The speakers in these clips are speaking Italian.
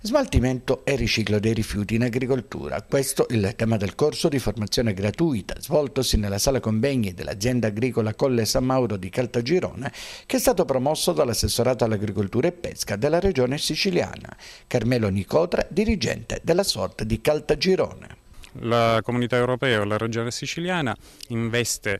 Smaltimento e riciclo dei rifiuti in agricoltura. Questo è il tema del corso di formazione gratuita svoltosi nella sala convegni dell'azienda agricola Colle San Mauro di Caltagirone che è stato promosso dall'assessorato all'agricoltura e pesca della regione siciliana. Carmelo Nicotra, dirigente della sorte di Caltagirone. La comunità europea e la regione siciliana investe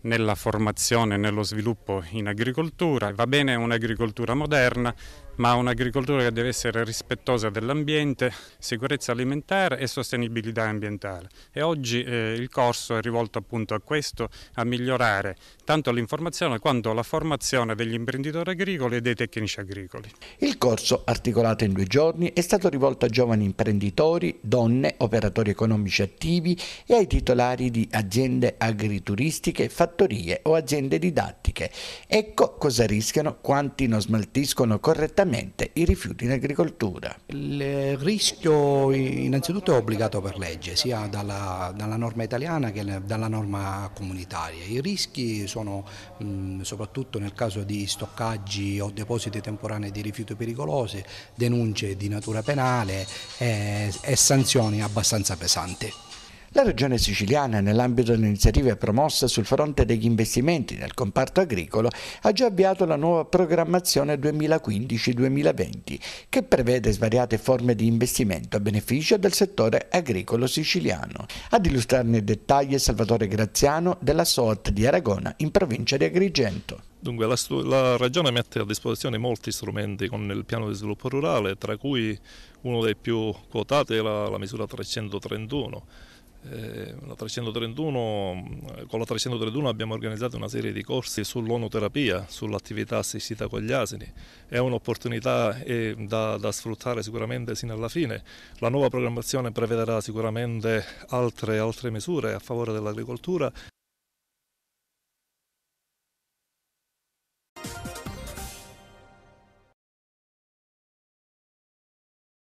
nella formazione e nello sviluppo in agricoltura. Va bene un'agricoltura moderna, ma un'agricoltura che deve essere rispettosa dell'ambiente, sicurezza alimentare e sostenibilità ambientale. E oggi eh, il corso è rivolto appunto a questo, a migliorare tanto l'informazione quanto la formazione degli imprenditori agricoli e dei tecnici agricoli. Il corso, articolato in due giorni, è stato rivolto a giovani imprenditori, donne, operatori economici attivi e ai titolari di aziende agrituristiche, fattorie o aziende didattiche. Ecco cosa rischiano quanti non smaltiscono correttamente direttamente i rifiuti in agricoltura. Il rischio innanzitutto è obbligato per legge, sia dalla, dalla norma italiana che dalla norma comunitaria. I rischi sono mh, soprattutto nel caso di stoccaggi o depositi temporanei di rifiuti pericolosi, denunce di natura penale e, eh, e sanzioni abbastanza pesanti. La Regione siciliana, nell'ambito delle iniziative promosse sul fronte degli investimenti nel comparto agricolo, ha già avviato la nuova programmazione 2015-2020, che prevede svariate forme di investimento a beneficio del settore agricolo siciliano. Ad illustrarne i dettagli è Salvatore Graziano della SOAT di Aragona, in provincia di Agrigento. Dunque, la, la, Regione mette a disposizione molti strumenti con il piano di sviluppo rurale, tra cui uno dei più quotati è la, la misura 331 eh, la 331, eh, con la 331 abbiamo organizzato una serie di corsi sull'onoterapia, sull'attività assistita con gli asini. È un'opportunità eh, da, da, sfruttare sicuramente sino alla fine. La nuova programmazione prevederà sicuramente altre, altre misure a favore dell'agricoltura.